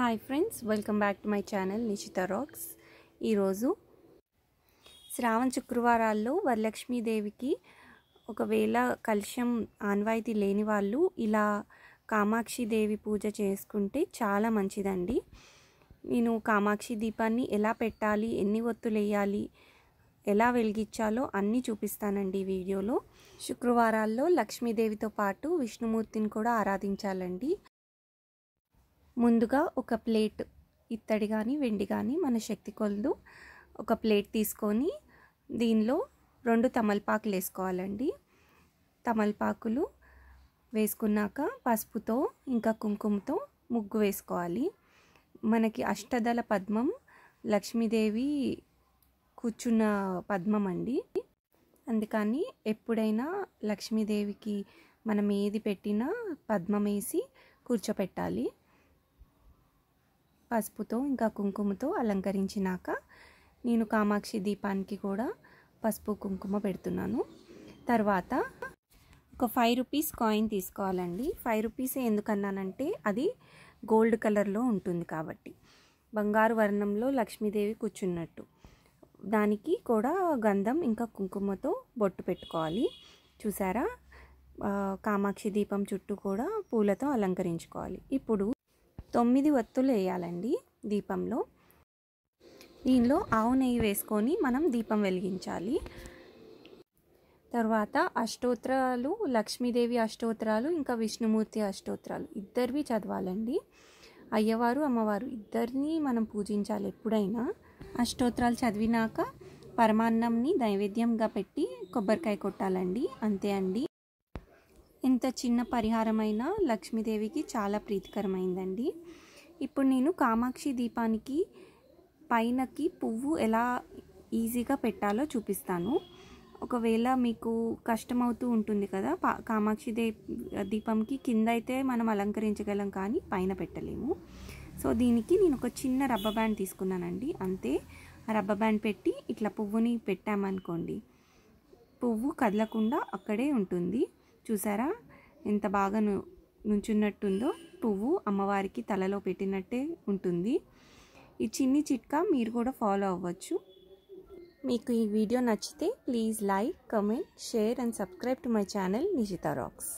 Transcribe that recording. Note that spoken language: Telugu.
hi friends welcome back to my channel Nishita rocks ఈరోజు శ్రావణ శుక్రవారాల్లో వరలక్ష్మీదేవికి ఒకవేళ కలుష్యం ఆన్వాయితీ లేని వాళ్ళు ఇలా కామాక్షిదేవి పూజ చేసుకుంటే చాలా మంచిదండి నేను కామాక్షి దీపాన్ని ఎలా పెట్టాలి ఎన్ని ఒత్తులు వేయాలి ఎలా వెలిగించాలో అన్నీ చూపిస్తానండి వీడియోలో శుక్రవారాల్లో లక్ష్మీదేవితో పాటు విష్ణుమూర్తిని కూడా ఆరాధించాలండి ముందుగా ఒక ప్లేట్ ఇత్తడి కానీ వెండి కానీ మన శక్తి కొలదు ఒక ప్లేట్ తీసుకొని దీనిలో రెండు తమలపాకులు వేసుకోవాలండి తమలపాకులు వేసుకున్నాక పసుపుతో ఇంకా కుంకుమతో ముగ్గు వేసుకోవాలి మనకి అష్టదళ పద్మం లక్ష్మీదేవి కూర్చున్న పద్మం అండి అందుకని ఎప్పుడైనా లక్ష్మీదేవికి మనం ఏది పెట్టినా పద్మం వేసి కూర్చోపెట్టాలి పసుపుతో ఇంకా కుంకుమతో అలంకరించినాక నేను కామాక్షి దీపానికి కూడా పసుపు కుంకుమ పెడుతున్నాను తర్వాత ఒక ఫైవ్ రూపీస్ కాయిన్ తీసుకోవాలండి ఫైవ్ రూపీస్ ఎందుకన్నానంటే అది గోల్డ్ కలర్లో ఉంటుంది కాబట్టి బంగారు వర్ణంలో లక్ష్మీదేవి కూర్చున్నట్టు దానికి కూడా గంధం ఇంకా కుంకుమతో బొట్టు పెట్టుకోవాలి చూసారా కామాక్షి దీపం చుట్టూ కూడా పూలతో అలంకరించుకోవాలి ఇప్పుడు తొమ్మిది వత్తులు వేయాలండి దీపంలో దీనిలో ఆవు నెయ్యి వేసుకొని మనం దీపం వెలిగించాలి తర్వాత అష్టోత్తరాలు లక్ష్మీదేవి అష్టోత్తరాలు ఇంకా విష్ణుమూర్తి అష్టోత్తరాలు ఇద్దరివి చదవాలండి అయ్యవారు అమ్మవారు ఇద్దరిని మనం పూజించాలి ఎప్పుడైనా అష్టోత్తరాలు చదివినాక పరమాన్నంని నైవేద్యంగా పెట్టి కొబ్బరికాయ కొట్టాలండి అంతే అండి ఇంత చిన్న పరిహారమైన లక్ష్మీదేవికి చాలా ప్రీతికరమైందండి ఇప్పుడు నేను కామాక్షి దీపానికి పైనకి పువ్వు ఎలా ఈజీగా పెట్టాలో చూపిస్తాను ఒకవేళ మీకు కష్టమవుతూ ఉంటుంది కదా కామాక్షి దే దీపంకి కింద అయితే మనం అలంకరించగలం కానీ పైన పెట్టలేము సో దీనికి నేను ఒక చిన్న రబ్బ బ్యాండ్ తీసుకున్నానండి అంతే రబ్బ బ్యాండ్ పెట్టి ఇట్లా పువ్వుని పెట్టామనుకోండి పువ్వు కదలకుండా అక్కడే ఉంటుంది చూసారా ఎంత బాగా నుంచున్నట్టుందో పువ్వు అమ్మవారికి తలలో పెట్టినట్టే ఉంటుంది ఈ చిన్ని చిట్కా మీరు కూడా ఫాలో అవ్వచ్చు మీకు ఈ వీడియో నచ్చితే please like comment share and subscribe to my channel Nijita racks